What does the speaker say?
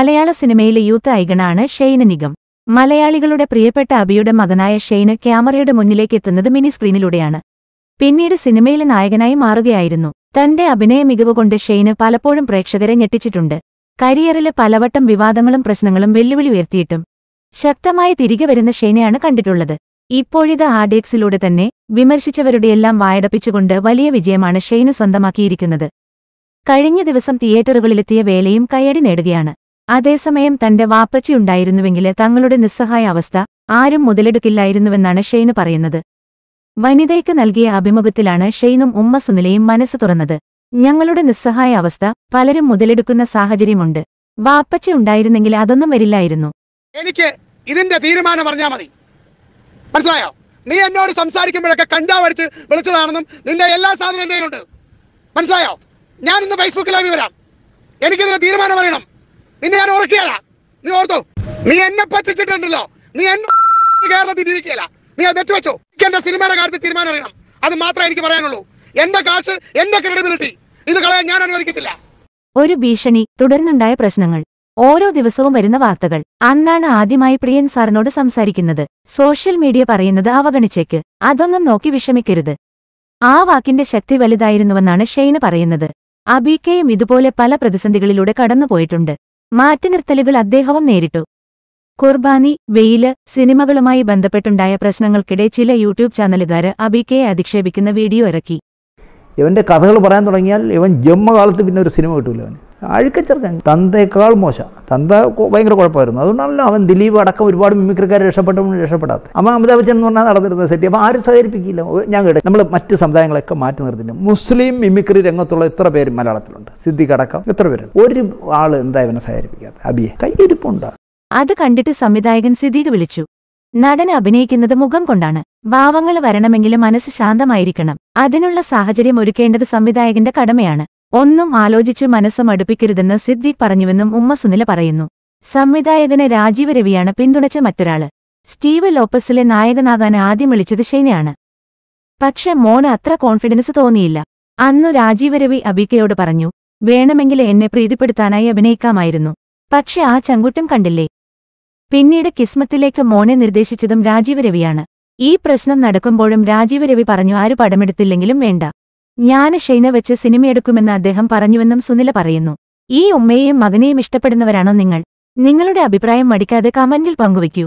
മലയാള സിനിമയിലെ youth ഐഗണാണ് Shayna Nigam മലയാളികളുടെ പ്രിയപ്പെട്ട അബിയുടെ മകനായ ഷെയ്ന് ക്യാമറയുടെ മുന്നിലേക്ക് എത്തുന്നത് മിനി സ്ക്രീനിലൂടെയാണ് പിന്നീട് സിനിമയിലെ നായകനായി മാറുകയായിരുന്നു തന്റെ അഭിനയ മികവ് കൊണ്ട് ഷെയ്ന് പലപ്പോഴും പ്രേക്ഷകരെ ഞെട്ടിച്ചിട്ടുണ്ട് കരിയറിലെ പലവട്ടം വിവാദങ്ങളും പ്രശ്നങ്ങളും വെല്ലുവിളി ഉയർത്തിയിട്ടും ശക്തമായി തിരികെ വരുന്ന ഷെയ്നെയാണ് കണ്ടിട്ടുള്ളത് ഇപ്പോഴിത് ആഡേക്സിലൂടെ തന്നെ വിമർശിച്ചവരുടെയെല്ലാം വായടപ്പിച്ചുകൊണ്ട് വലിയ വിജയമാണ് ഷെയ്ന് സ്വന്തമാക്കിയിരിക്കുന്നത് കഴിഞ്ഞ ദിവസം തിയേറ്ററുകളിലെത്തിയ വേലയും കയ്യടി നേടുകയാണ് അതേസമയം തന്റെ വാപ്പച്ചിയുണ്ടായിരുന്നുവെങ്കില് തങ്ങളുടെ നിസ്സഹായ അവസ്ഥ ആരും മുതലെടുക്കില്ലായിരുന്നുവെന്നാണ് ഷെയ്ന് പറയുന്നത് വനിതയ്ക്ക് നൽകിയ അഭിമുഖത്തിലാണ് ഷെയ്നും ഉമ്മ സുനിലയും മനസ്സ് തുറന്നത് ഞങ്ങളുടെ നിസ്സഹായ അവസ്ഥ പലരും മുതലെടുക്കുന്ന സാഹചര്യമുണ്ട് വാപ്പച്ചി ഉണ്ടായിരുന്നെങ്കിൽ അതൊന്നും വരില്ലായിരുന്നു എനിക്ക് ഇതിന്റെ തീരുമാനം അറിഞ്ഞാൽ മതി മനസ്സിലായോ നീ എന്നോട് സംസാരിക്കുമ്പോഴൊക്കെ കഞ്ചാവടിച്ച് വിളിച്ചതാണെന്നും നിന്റെ എല്ലാ സാധനവും എൻ്റെ മനസ്സിലായോ ഞാൻ ഇന്ന് ഫേസ്ബുക്ക് ലൈവ് വരാം എനിക്കിതിന് തീരുമാനം അറിയണം നിന്നെ ഞാൻ ഉറക്കിയല്ല നീ ഓർത്തോ നീ എന്നെ പറ്റിച്ചിട്ടുണ്ടല്ലോ നീ എന്നെ കേരളത്തിൽ ഇരിക്കുകയല്ല നീ അത് വെച്ചോ എനിക്ക് എന്റെ സിനിമയുടെ കാര്യത്തിൽ തീരുമാനം അറിയണം അത് മാത്രമേ എനിക്ക് പറയാനുള്ളൂ എന്റെ കാശ് എന്റെ ക്രെഡിബിലിറ്റി ഇത് കളയാൻ ഞാൻ അനുവദിക്കത്തില്ല ഒരു ഭീഷണി തുടർന്നുണ്ടായ പ്രശ്നങ്ങൾ ഓരോ ദിവസവും വരുന്ന വാർത്തകൾ അന്നാണ് ആദ്യമായി പ്രിയൻ സാറിനോട് സംസാരിക്കുന്നത് സോഷ്യൽ മീഡിയ പറയുന്നത് അവഗണിച്ചേക്ക് അതൊന്നും നോക്കി വിഷമിക്കരുത് ആ വാക്കിന്റെ ശക്തി വലുതായിരുന്നുവെന്നാണ് ഷെയ്ന് പറയുന്നത് അബീക്കയും ഇതുപോലെ പല പ്രതിസന്ധികളിലൂടെ കടന്നുപോയിട്ടുണ്ട് മാറ്റിനിർത്തലുകൾ അദ്ദേഹവും നേരിട്ടു കുർബാനി വെയില് സിനിമകളുമായി ബന്ധപ്പെട്ടുണ്ടായ പ്രശ്നങ്ങൾക്കിടെ ചില യൂട്യൂബ് ചാനലുകാർ അബിക്കയെ അധിക്ഷേപിക്കുന്ന വീഡിയോ ഇറക്കി ഇവന്റെ കഥകൾ പറയാൻ തുടങ്ങിയാൽ ഇവൻ ജന്മകാലത്ത് പിന്നെ ഒരു സിനിമ കിട്ടൂല അവന് അഴുക്കച്ചെറുക്കൻ തന്തേക്കാൾ മോശം തന്ത ഭയങ്കര കുഴപ്പമായിരുന്നു അതുകൊണ്ടാണല്ലോ അവൻ ദിലീപ് അടക്കം ഒരുപാട് മിമിക്രിക്കാരെ രക്ഷപ്പെട്ടവനും രക്ഷപ്പെടാത്ത അപ്പം അമിതാഭ് ബച്ചൻ എന്ന് പറഞ്ഞാൽ നടന്നിരുന്ന സെറ്റ് അപ്പം ആരും സഹകരിപ്പിക്കില്ല ഞാൻ കേട്ടെ നമ്മൾ മറ്റ് സമുദായങ്ങളൊക്കെ മാറ്റി നിർത്തിയിട്ടുണ്ട് മുസ്ലിം മിമിക്രി രംഗത്തുള്ള എത്ര പേര് മലയാളത്തിലുണ്ട് സിദ്ദിഖ് അടക്കം എത്ര പേര് ഒരു ആൾ എന്താ ഇവനെ സഹകരിപ്പിക്കാത്ത അബിയെ കയ്യിരിപ്പുണ്ട് അത് കണ്ടിട്ട് സംവിധായകൻ സിദ്ദീഖ് വിളിച്ചു നടന് അഭിനയിക്കുന്നത് മുഖം കൊണ്ടാണ് ഭാവങ്ങൾ വരണമെങ്കിലും മനസ്സ് ശാന്തമായിരിക്കണം അതിനുള്ള സാഹചര്യം ഒരുക്കേണ്ടത് സംവിധായകന്റെ കടമയാണ് ഒന്നും ആലോചിച്ച് മനസ്സ് മടുപ്പിക്കരുതെന്ന് സിദ്ദിഖ് പറഞ്ഞുവെന്നും ഉമ്മ സുനില പറയുന്നു സംവിധായകനെ രാജീവ് രവിയാണ് പിന്തുണച്ച മറ്റൊരാള് സ്റ്റീവ് ലോപ്പസിലെ നായകനാകാൻ ആദ്യം വിളിച്ചത് ഷെയ്നയാണ് പക്ഷെ മോന് അത്ര കോൺഫിഡൻസ് തോന്നിയില്ല അന്നു രാജീവ് രവി അബിക്കയോട് പറഞ്ഞു വേണമെങ്കിൽ എന്നെ പ്രീതിപ്പെടുത്താനായി അഭിനയിക്കാമായിരുന്നു പക്ഷെ ആ ചങ്കുറ്റം കണ്ടില്ലേ പിന്നീട് കിസ്മത്തിലേക്ക് മോനെ നിർദ്ദേശിച്ചതും രാജീവ് രവിയാണ് ഈ പ്രശ്നം നടക്കുമ്പോഴും രാജീവ് രവി പറഞ്ഞു ആര് പടമെടുത്തില്ലെങ്കിലും വേണ്ട ഞാന് ഷെയ്ന വെച്ച് സിനിമയെടുക്കുമെന്ന് അദ്ദേഹം പറഞ്ഞുവെന്നും സുനില പറയുന്നു ഈ ഉമ്മയെയും മകനെയും ഇഷ്ടപ്പെടുന്നവരാണോ നിങ്ങൾ നിങ്ങളുടെ അഭിപ്രായം മടിക്കാതെ കമന്റിൽ പങ്കുവയ്ക്കൂ